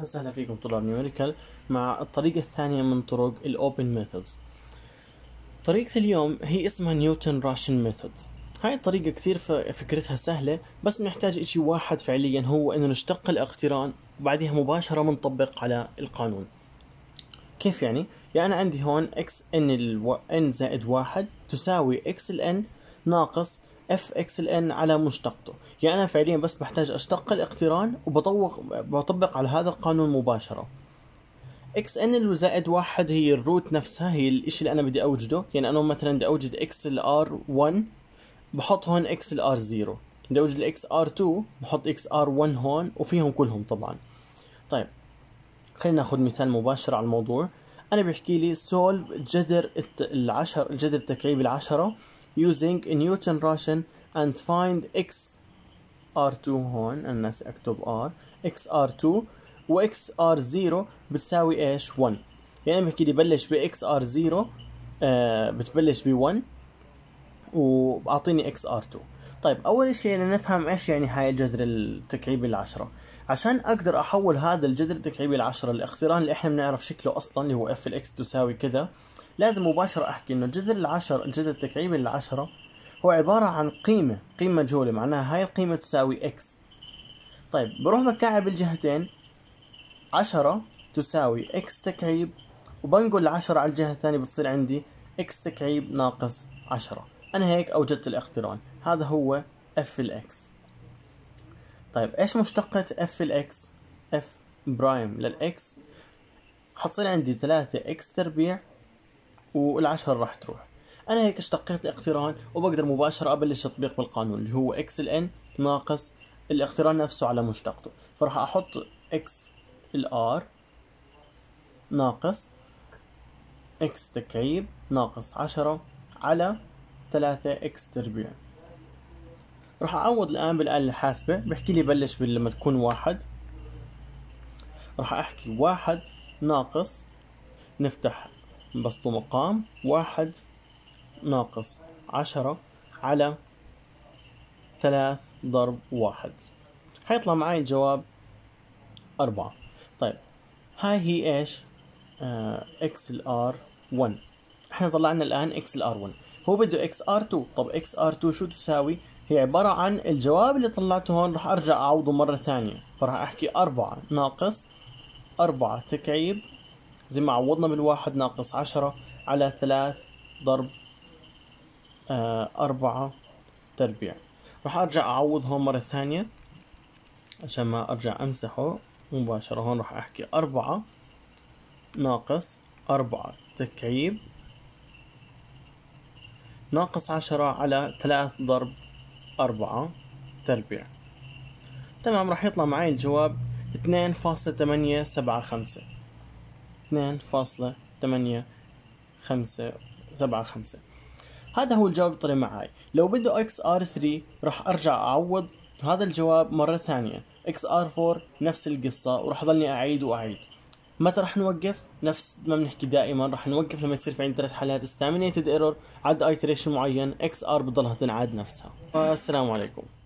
اهلا وسهلا فيكم طلاب نيوميريكال مع الطريقة الثانية من طرق الاوبن ميثودز طريقة اليوم هي اسمها نيوتن راشن ميثودز هاي الطريقة كثير فكرتها سهلة بس بنحتاج اشي واحد فعليا هو انه نشتق الاقتران وبعدها مباشرة بنطبق على القانون كيف يعني؟ يعني أنا عندي هون اكس ان ال ان زائد واحد تساوي اكس ال ان ناقص اف اكس الان على مشتقته يعني انا فعليا بس بحتاج اشتق الاقتران وبطوق بطبق على هذا القانون مباشره اكس ان اللي زائد واحد هي الروت نفسها هي الاشي اللي انا بدي اوجده يعني انا مثلا بدي اوجد اكس الار 1 بحط هون اكس الار 0 بدي اوجد الاكس ار 2 بحط اكس ار 1 هون وفيهم كلهم طبعا طيب خلينا ناخذ مثال مباشر على الموضوع انا بحكي لي سولف جذر العشر جذر تكعيب العشره using a Newton Russian and find x r2 هون أنا ناسي أكتب r x r2 و x r0 بتساوي ايش 1 يعني بحكي لي بلش ب x r0 آه بتبلش ب 1 وبعطيني x r 2 طيب اول شيء لنفهم يعني ايش يعني هاي الجذر التكعيبي العشرة عشان اقدر احول هذا الجذر التكعيبي العشرة الاقتران اللي احنا بنعرف شكله اصلا اللي هو اف الاكس تساوي كذا لازم مباشرة أحكي إنه جذر العشرة الجذر التكعيبي للعشرة هو عبارة عن قيمة قيمة مجهولة معناها هاي القيمة تساوي إكس طيب بروح بكعب الجهتين عشرة تساوي إكس تكعيب وبنقل العشرة على الجهة الثانية بتصير عندي إكس تكعيب ناقص عشرة أنا هيك أوجدت الاقتران هذا هو اف الاكس طيب ايش مشتقة اف الاكس اف برايم للاكس حتصير عندي ثلاثة اكس تربيع والعشرة راح تروح انا هيك اشتقيت الاقتران وبقدر مباشرة ابلش تطبيق بالقانون اللي هو اكس الان ناقص الاقتران نفسه على مشتقته فراح احط اكس الار ناقص اكس تكعيب ناقص عشرة على ثلاثة اكس تربيع راح اعوض الان بالآلة الحاسبة بحكي لي بلش لما تكون واحد راح احكي واحد ناقص نفتح بسط مقام واحد ناقص عشرة على ثلاث ضرب واحد حيطلع معي الجواب أربعة طيب هاي هي إيش آه إكس الآر 1 احنا طلعنا الآن إكس الآر 1 هو بده إكس آر 2 طب إكس آر 2 شو تساوي هي عبارة عن الجواب اللي طلعته هون راح أرجع أعوضه مرة ثانية فراح أحكي أربعة ناقص أربعة تكعيب زي ما عوضنا بالواحد ناقص عشرة على ثلاث ضرب آه، أربعة تربيع راح أرجع أعوض هون مرة ثانية عشان ما أرجع أمسحه مباشرة هون راح أحكي أربعة ناقص أربعة تكعيب ناقص عشرة على ثلاث ضرب أربعة تربيع تمام راح يطلع معي الجواب اثنين فاصلة تمانية سبعة خمسة 2 فاصلة هذا هو الجواب طلع معي لو بده اكس ار 3 راح ارجع اعوض هذا الجواب مرة ثانية اكس ار 4 نفس القصة وراح ضلني اعيد واعيد متى رح نوقف؟ نفس ما بنحكي دائما رح نوقف لما يصير في عندنا ثلاث حالات استامينيتد ايرور عد ايتريشن معين اكس ار بتضلها تنعاد نفسها والسلام عليكم